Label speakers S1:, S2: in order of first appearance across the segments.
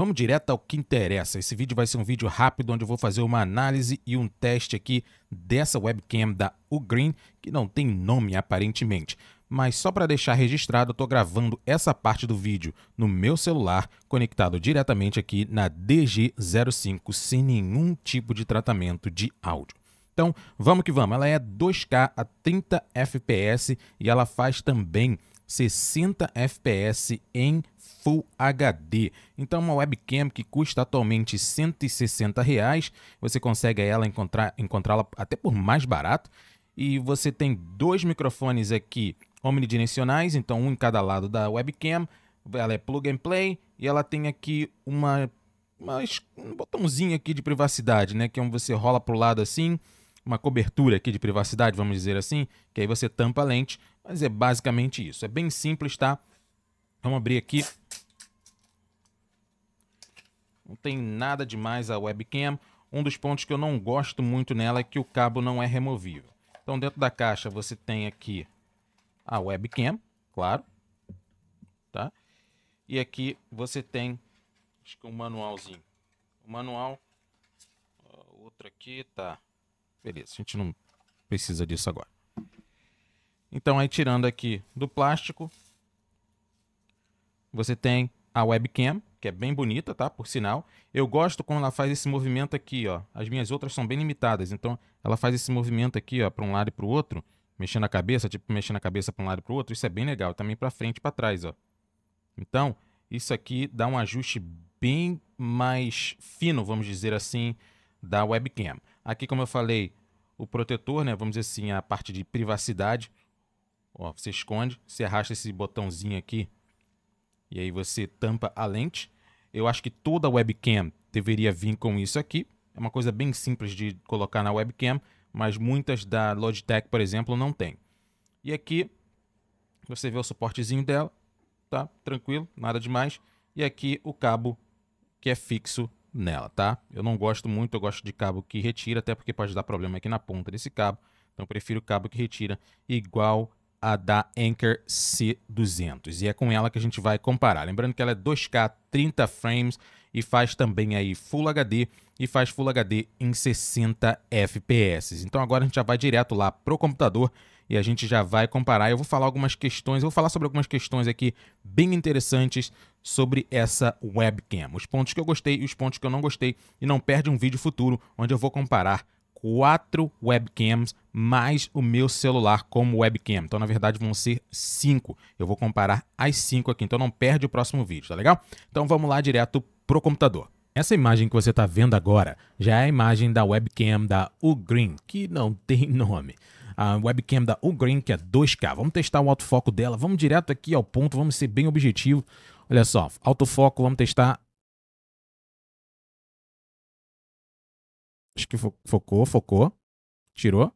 S1: Vamos direto ao que interessa. Esse vídeo vai ser um vídeo rápido onde eu vou fazer uma análise e um teste aqui dessa webcam da Ugreen, que não tem nome aparentemente. Mas só para deixar registrado, eu estou gravando essa parte do vídeo no meu celular, conectado diretamente aqui na DG05, sem nenhum tipo de tratamento de áudio. Então, vamos que vamos. Ela é 2K a 30 FPS e ela faz também 60 FPS em Full HD. Então, uma webcam que custa atualmente 160 reais, você consegue ela encontrar, encontrá-la até por mais barato. E você tem dois microfones aqui omnidirecionais, então um em cada lado da webcam. Ela é plug and play e ela tem aqui uma, uma um botãozinho aqui de privacidade, né, que é onde você rola para o lado assim uma cobertura aqui de privacidade, vamos dizer assim, que aí você tampa a lente, mas é basicamente isso. É bem simples, tá? Vamos abrir aqui. Não tem nada demais a webcam. Um dos pontos que eu não gosto muito nela é que o cabo não é removível. Então dentro da caixa você tem aqui a webcam, claro, tá? E aqui você tem acho que um manualzinho. O manual outro aqui, tá? Beleza, a gente não precisa disso agora. Então, aí tirando aqui do plástico, você tem a webcam, que é bem bonita, tá? Por sinal. Eu gosto como ela faz esse movimento aqui, ó. As minhas outras são bem limitadas, então ela faz esse movimento aqui, ó, para um lado e para o outro, mexendo a cabeça, tipo mexendo a cabeça para um lado e para o outro. Isso é bem legal, também para frente e para trás, ó. Então, isso aqui dá um ajuste bem mais fino, vamos dizer assim, da webcam. Aqui, como eu falei, o protetor, né, vamos dizer assim, a parte de privacidade. Ó, você esconde, você arrasta esse botãozinho aqui e aí você tampa a lente. Eu acho que toda webcam deveria vir com isso aqui. É uma coisa bem simples de colocar na webcam, mas muitas da Logitech, por exemplo, não tem. E aqui você vê o suportezinho dela, tá? Tranquilo, nada demais. E aqui o cabo que é fixo nela, tá? Eu não gosto muito, eu gosto de cabo que retira, até porque pode dar problema aqui na ponta desse cabo. Então eu prefiro cabo que retira igual a da Anker C200. E é com ela que a gente vai comparar. Lembrando que ela é 2K 30 frames e faz também aí Full HD e faz Full HD em 60 FPS. Então agora a gente já vai direto lá pro computador e a gente já vai comparar. Eu vou falar algumas questões, eu vou falar sobre algumas questões aqui bem interessantes sobre essa webcam. Os pontos que eu gostei e os pontos que eu não gostei. E não perde um vídeo futuro onde eu vou comparar quatro webcams mais o meu celular como webcam. Então, na verdade, vão ser cinco. Eu vou comparar as cinco aqui. Então, não perde o próximo vídeo, tá legal? Então, vamos lá direto pro computador. Essa imagem que você está vendo agora já é a imagem da webcam da Ugreen, que não tem nome a webcam da Ugreen, que é 2K. Vamos testar o autofoco dela, vamos direto aqui ao ponto, vamos ser bem objetivo. Olha só, autofoco, vamos testar. Acho que fo focou, focou. Tirou.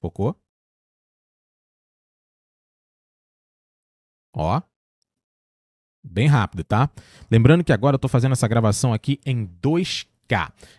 S1: Focou. Ó. Bem rápido, tá? Lembrando que agora eu tô fazendo essa gravação aqui em 2K.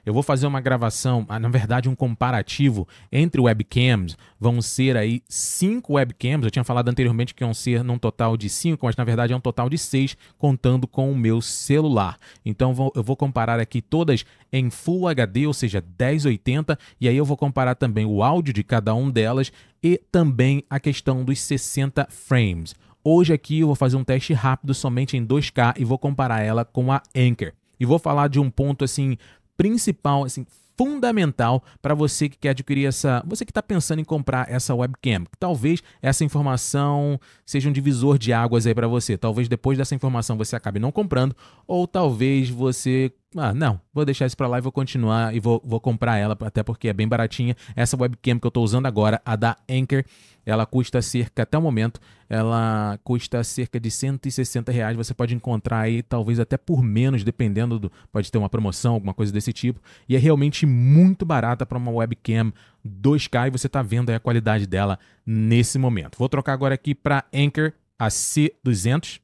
S1: Eu vou fazer uma gravação, ah, na verdade um comparativo entre webcams. Vão ser aí cinco webcams. Eu tinha falado anteriormente que iam ser num total de cinco, mas na verdade é um total de seis, contando com o meu celular. Então vou, eu vou comparar aqui todas em Full HD, ou seja, 1080, e aí eu vou comparar também o áudio de cada um delas e também a questão dos 60 frames. Hoje aqui eu vou fazer um teste rápido somente em 2K e vou comparar ela com a Anchor. E vou falar de um ponto assim principal, assim, fundamental para você que quer adquirir essa, você que está pensando em comprar essa webcam. Talvez essa informação seja um divisor de águas aí para você. Talvez depois dessa informação você acabe não comprando, ou talvez você ah, não, vou deixar isso para lá e vou continuar e vou, vou comprar ela, até porque é bem baratinha. Essa webcam que eu estou usando agora, a da Anchor, ela custa cerca, até o momento, ela custa cerca de 160 reais. Você pode encontrar aí, talvez até por menos, dependendo do. Pode ter uma promoção, alguma coisa desse tipo. E é realmente muito barata para uma webcam 2K e você está vendo aí a qualidade dela nesse momento. Vou trocar agora aqui para Anchor, a C200.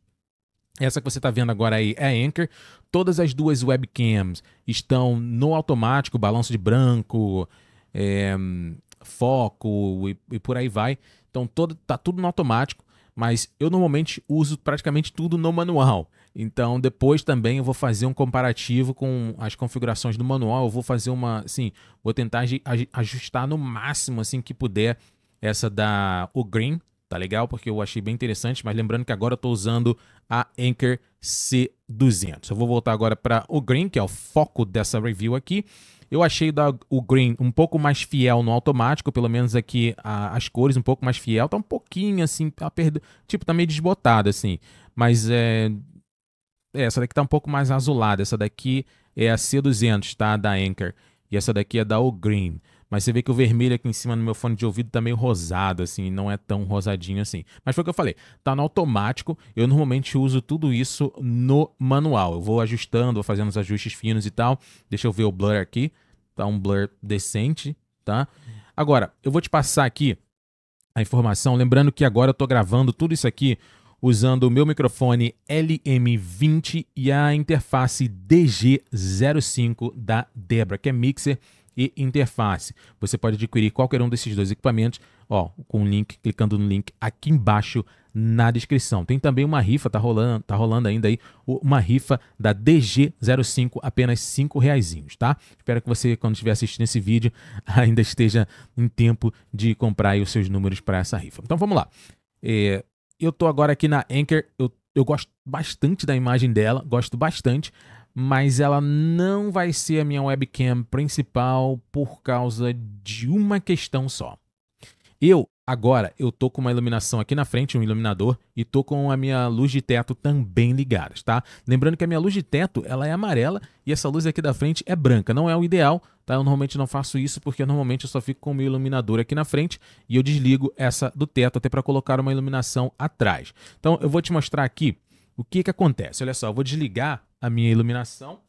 S1: Essa que você está vendo agora aí é Anchor. Todas as duas webcams estão no automático, balanço de branco, é, foco e, e, por aí vai. Então todo, tá tudo no automático, mas eu normalmente uso praticamente tudo no manual. Então depois também eu vou fazer um comparativo com as configurações do manual. Eu vou fazer uma, assim, vou tentar ajustar no máximo assim que puder essa da o Green tá legal? Porque eu achei bem interessante, mas lembrando que agora eu estou usando a Anchor C200. Eu vou voltar agora para o Green, que é o foco dessa review aqui. Eu achei o Green um pouco mais fiel no automático, pelo menos aqui as cores um pouco mais fiel, tá um pouquinho assim, tá perdo... tipo, tá meio desbotado assim, mas é... é essa daqui tá um pouco mais azulada, essa daqui é a C200, tá? Da Anchor, e essa daqui é da O Green. Mas você vê que o vermelho aqui em cima no meu fone de ouvido tá meio rosado, assim, não é tão rosadinho assim. Mas foi o que eu falei, tá no automático. Eu normalmente uso tudo isso no manual. Eu vou ajustando, vou fazendo os ajustes finos e tal. Deixa eu ver o blur aqui. Tá um blur decente, tá? Agora, eu vou te passar aqui a informação. Lembrando que agora eu tô gravando tudo isso aqui usando o meu microfone LM20 e a interface DG05 da Debra, que é mixer e interface. Você pode adquirir qualquer um desses dois equipamentos, ó, com o um link, clicando no link aqui embaixo na descrição. Tem também uma rifa, tá rolando, tá rolando ainda aí, uma rifa da DG05, apenas cinco reaisinhos, tá? Espero que você, quando estiver assistindo esse vídeo, ainda esteja em tempo de comprar os seus números para essa rifa. Então vamos lá. É, eu tô agora aqui na Anchor, eu, eu gosto bastante da imagem dela, gosto bastante mas ela não vai ser a minha webcam principal por causa de uma questão só. Eu agora eu tô com uma iluminação aqui na frente, um iluminador, e tô com a minha luz de teto também ligada, tá? Lembrando que a minha luz de teto, ela é amarela e essa luz aqui da frente é branca. Não é o ideal, tá? Eu normalmente não faço isso porque normalmente eu só fico com o meu iluminador aqui na frente e eu desligo essa do teto até para colocar uma iluminação atrás. Então eu vou te mostrar aqui o que que acontece? Olha só, eu vou desligar a minha iluminação.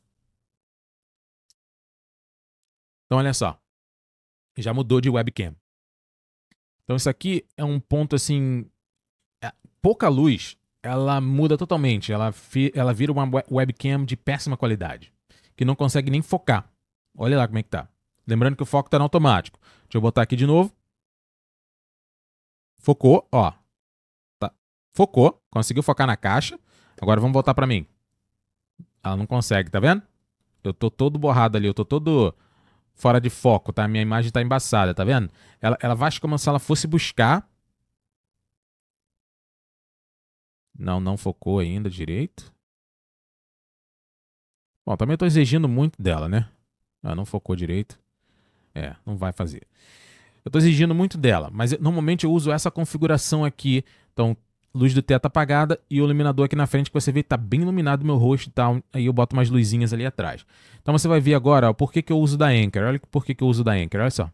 S1: Então, olha só. Já mudou de webcam. Então, isso aqui é um ponto assim. É, pouca luz, ela muda totalmente. Ela, fi, ela vira uma webcam de péssima qualidade, que não consegue nem focar. Olha lá como é que tá. Lembrando que o foco está no automático. Deixa eu botar aqui de novo. Focou, ó. Tá. Focou, conseguiu focar na caixa. Agora vamos voltar para mim. Ela não consegue, tá vendo? Eu tô todo borrado ali, eu tô todo fora de foco, tá? Minha imagem tá embaçada, tá vendo? Ela, ela vai é como se ela fosse buscar. Não, não focou ainda direito. Bom, também tô exigindo muito dela, né? Ela não focou direito. É, não vai fazer. Eu tô exigindo muito dela, mas normalmente eu uso essa configuração aqui. Então, luz do teto apagada e o iluminador aqui na frente que você vê está bem iluminado meu rosto e tal. Aí eu boto umas luzinhas ali atrás. Então você vai ver agora ó, por que, que eu uso da Anker Olha por que, que eu uso da Anker olha só.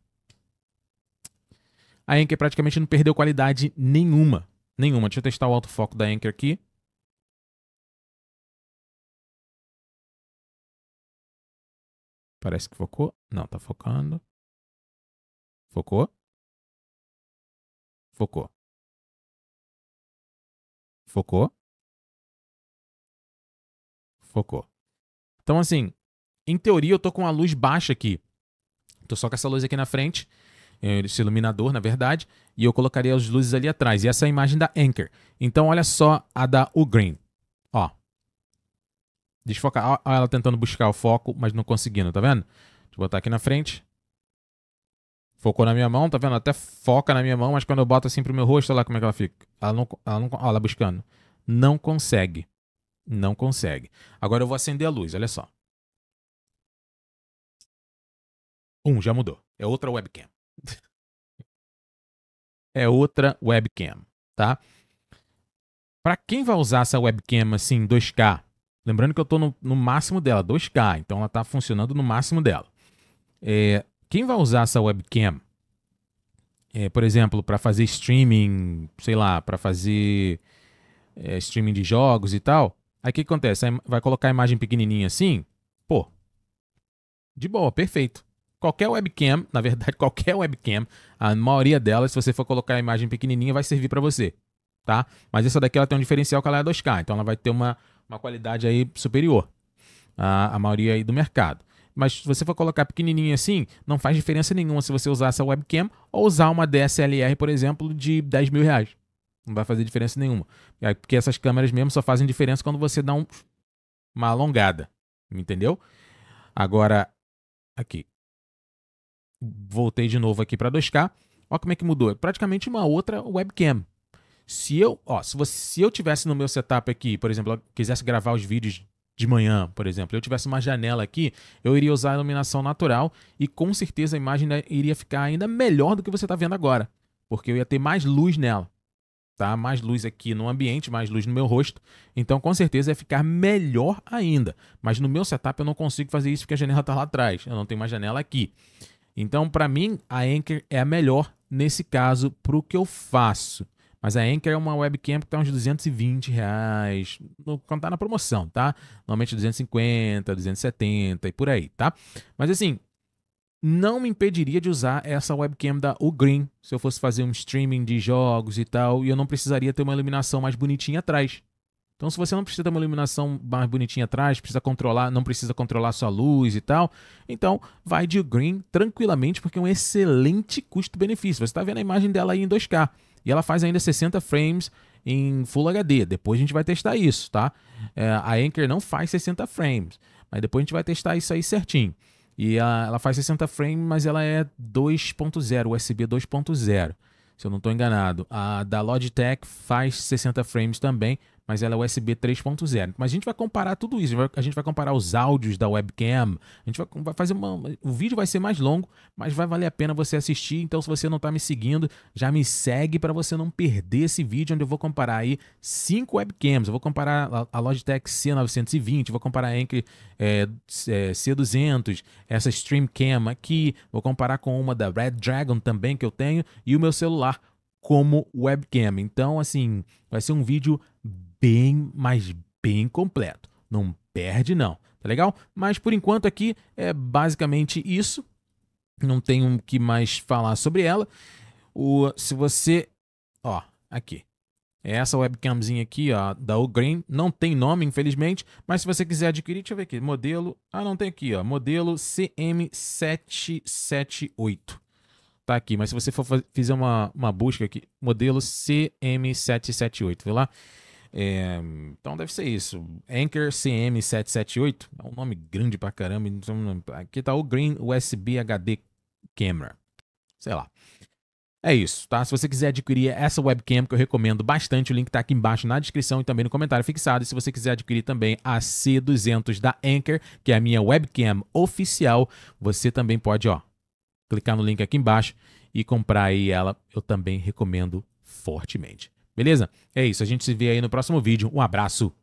S1: A Anker praticamente não perdeu qualidade nenhuma. Nenhuma. Deixa eu testar o autofoco da Anker aqui. Parece que focou. Não, tá focando. Focou? Focou. Focou? Focou. Então, assim, em teoria eu tô com a luz baixa aqui. Tô só com essa luz aqui na frente, eh, esse iluminador, na verdade, e eu colocaria as luzes ali atrás. E essa é a imagem da Anchor. Então, olha só a da Ugreen. Ó. Desfocar. ela tentando buscar o foco, mas não conseguindo, tá vendo? Deixa eu botar aqui na frente. Focou na minha mão, tá vendo? Até foca na minha mão, mas quando eu boto assim pro meu rosto, olha lá como é que ela fica. Ela não, ela não, ó, ela buscando. Não consegue. Não consegue. Agora eu vou acender a luz, olha só. Um, já mudou. É outra webcam. é outra webcam, tá? Para quem vai usar essa webcam assim 2K, lembrando que eu estou no, no, máximo dela, 2K, então ela está funcionando no máximo dela. É, quem vai usar essa webcam? É, por exemplo, para fazer streaming, sei lá, para fazer é, streaming de jogos e tal. Aí o que acontece? vai colocar a imagem pequenininha assim? Pô, de boa, perfeito. Qualquer webcam, na verdade, qualquer webcam, a maioria delas, se você for colocar a imagem pequenininha, vai servir para você, tá? Mas essa daqui ela tem um diferencial que ela é 2K, então ela vai ter uma, uma qualidade aí superior à, à maioria aí do mercado. Mas se você for colocar pequenininho assim, não faz diferença nenhuma se você usar essa webcam ou usar uma DSLR, por exemplo, de 10 mil reais. Não vai fazer diferença nenhuma. É, porque essas câmeras mesmo só fazem diferença quando você dá um, uma alongada. Entendeu? Agora, aqui. Voltei de novo aqui para 2K. Olha como é que mudou. É praticamente uma outra webcam. Se eu, ó, se, você, se eu tivesse no meu setup aqui, por exemplo, eu quisesse gravar os vídeos de manhã, por exemplo, eu tivesse uma janela aqui, eu iria usar a iluminação natural e com certeza a imagem iria ficar ainda melhor do que você está vendo agora, porque eu ia ter mais luz nela, tá? Mais luz aqui no ambiente, mais luz no meu rosto, então com certeza ia ficar melhor ainda. Mas no meu setup eu não consigo fazer isso porque a janela está lá atrás, eu não tenho uma janela aqui. Então para mim a Anchor é a melhor nesse caso para o que eu faço. Mas a Anchor é uma webcam que tá uns 220 reais, no, quando tá na promoção, tá? Normalmente 250, 270 e por aí, tá? Mas assim, não me impediria de usar essa webcam da Ugreen se eu fosse fazer um streaming de jogos e tal, e eu não precisaria ter uma iluminação mais bonitinha atrás. Então, se você não precisa ter uma iluminação mais bonitinha atrás, precisa controlar, não precisa controlar sua luz e tal, então vai de Green tranquilamente, porque é um excelente custo-benefício. Você está vendo a imagem dela aí em 2K. E ela faz ainda 60 frames em Full HD. Depois a gente vai testar isso, tá? É, a Anchor não faz 60 frames, mas depois a gente vai testar isso aí certinho. E a, ela faz 60 frames, mas ela é 2.0, USB 2.0, se eu não estou enganado. A da Logitech faz 60 frames também, mas ela é USB 3.0. Mas a gente vai comparar tudo isso, a gente vai comparar os áudios da webcam, a gente vai, vai fazer uma, o vídeo vai ser mais longo, mas vai valer a pena você assistir. Então, se você não está me seguindo, já me segue para você não perder esse vídeo onde eu vou comparar aí cinco webcams. Eu vou comparar a Logitech C920, vou comparar a Anker é, é, C200, essa Streamcam aqui, vou comparar com uma da Red Dragon também que eu tenho e o meu celular como webcam. Então, assim, vai ser um vídeo bem, mas bem completo. Não perde, não. Tá legal? Mas por enquanto aqui é basicamente isso. Não tenho o que mais falar sobre ela. O, se você. Ó, aqui. Essa webcamzinha aqui, ó, da O'Green, não tem nome, infelizmente, mas se você quiser adquirir, deixa eu ver aqui, modelo, ah, não tem aqui, ó, modelo CM778. Tá aqui, mas se você for fazer, uma, uma busca aqui, modelo CM778, viu lá? É, então deve ser isso. Anchor CM778 é um nome grande pra caramba. Então, aqui tá o Green USB HD Camera. Sei lá. É isso, tá? Se você quiser adquirir essa webcam que eu recomendo bastante, o link tá aqui embaixo na descrição e também no comentário fixado. E se você quiser adquirir também a C200 da Anchor, que é a minha webcam oficial, você também pode, ó, clicar no link aqui embaixo e comprar aí ela. Eu também recomendo fortemente. Beleza? É isso, a gente se vê aí no próximo vídeo. Um abraço.